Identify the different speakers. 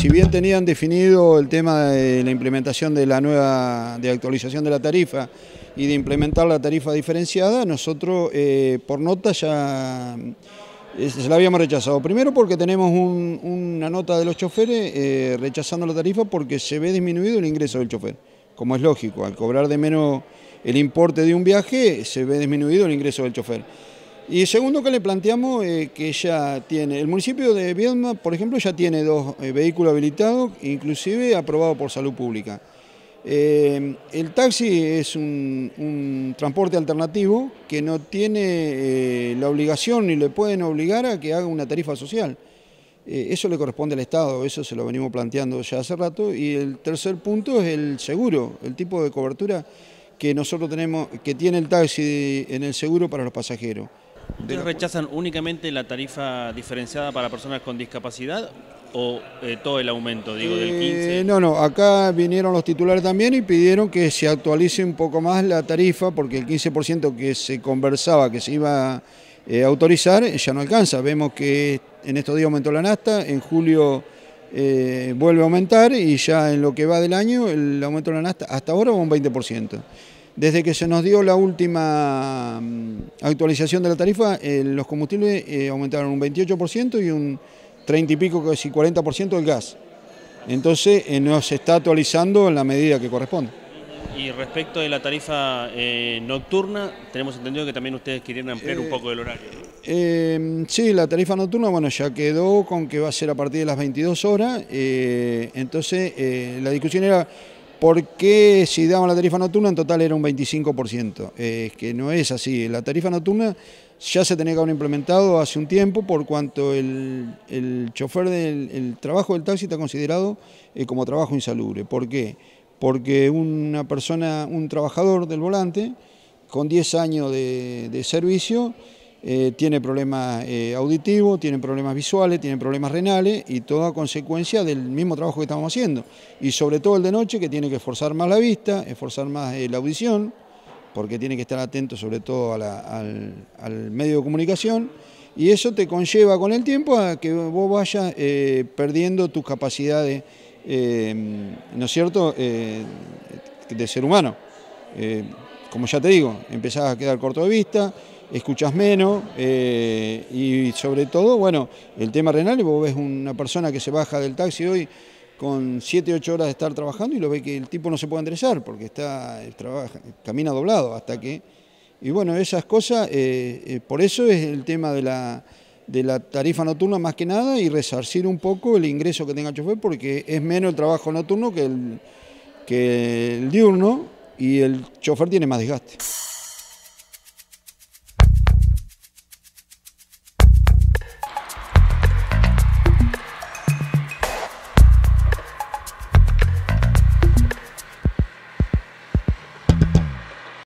Speaker 1: Si bien tenían definido el tema de la implementación de la nueva, de actualización de la tarifa y de implementar la tarifa diferenciada, nosotros eh, por nota ya eh, se la habíamos rechazado. Primero porque tenemos una nota de los choferes eh, rechazando la tarifa porque se ve disminuido el ingreso del chofer, como es lógico, al cobrar de menos el importe de un viaje se ve disminuido el ingreso del chofer. Y segundo que le planteamos eh, que ya tiene, el municipio de Viedma, por ejemplo, ya tiene dos eh, vehículos habilitados, inclusive aprobado por salud pública. Eh, el taxi es un, un, transporte alternativo que no tiene la obligación ni le pueden obligar a que haga una tarifa social. eso le corresponde al Estado, eso se lo venimos planteando ya hace rato. Y el tercer punto es el seguro, el tipo de cobertura que nosotros tenemos, que tiene el taxi en el seguro para los pasajeros.
Speaker 2: ¿Ustedes rechazan únicamente la tarifa diferenciada para personas con discapacidad o eh, todo el aumento, digo, del 15? Eh,
Speaker 1: no, no, acá vinieron los titulares también y pidieron que se actualice un poco más la tarifa porque el 15% que se conversaba que se iba a eh, autorizar ya no alcanza. Vemos que en estos días aumentó la nasta, en julio vuelve a aumentar y ya en lo que va del año el aumento de la nasta hasta ahora va un 20%. Desde que se nos dio la última mm, actualización de la tarifa, eh, los combustibles eh, aumentaron un 28% y un 30 y pico, casi 40% el gas. Entonces eh, no está actualizando en la medida que corresponde.
Speaker 2: Y respecto de la tarifa eh, nocturna, tenemos entendido que también ustedes querían ampliar un poco el horario.
Speaker 1: Em, sí, la tarifa nocturna, bueno, ya quedó con que va a ser a partir de las 22 horas. entonces, la discusión era ¿Por qué si daban la tarifa nocturna en total era un 25%, Es que no es así. La tarifa nocturna ya se tenía que haber implementado hace un tiempo por cuanto el, chofer del trabajo del taxi está considerado eh, como trabajo insalubre. ¿Por qué? Porque una persona, un trabajador del volante, con 10 años de servicio, eh, tiene problemas eh, auditivos, tiene problemas visuales, tiene problemas renales y todo a consecuencia del mismo trabajo que estamos haciendo. Y sobre todo el de noche que tiene que esforzar más la vista, esforzar más eh, la audición, porque tiene que estar atento sobre todo al, al, medio de comunicación. Y eso te conlleva con el tiempo a que vos vayas perdiendo tus capacidades, ¿no es cierto?, de ser humano. como ya te digo, empezás a quedar corto de vista, escuchas menos eh, y sobre todo, bueno, el tema renal, vos ves una persona que se baja del taxi hoy con 7, 8 horas de estar trabajando y lo ve que el tipo no se puede enderezar porque está, camina doblado hasta que... Y bueno, esas cosas, eh, eh, por eso es el tema de la, tarifa nocturna más que nada y resarcir un poco el ingreso que tenga el chofer porque es menos el trabajo nocturno que el, que el diurno y el chofer tiene más desgaste.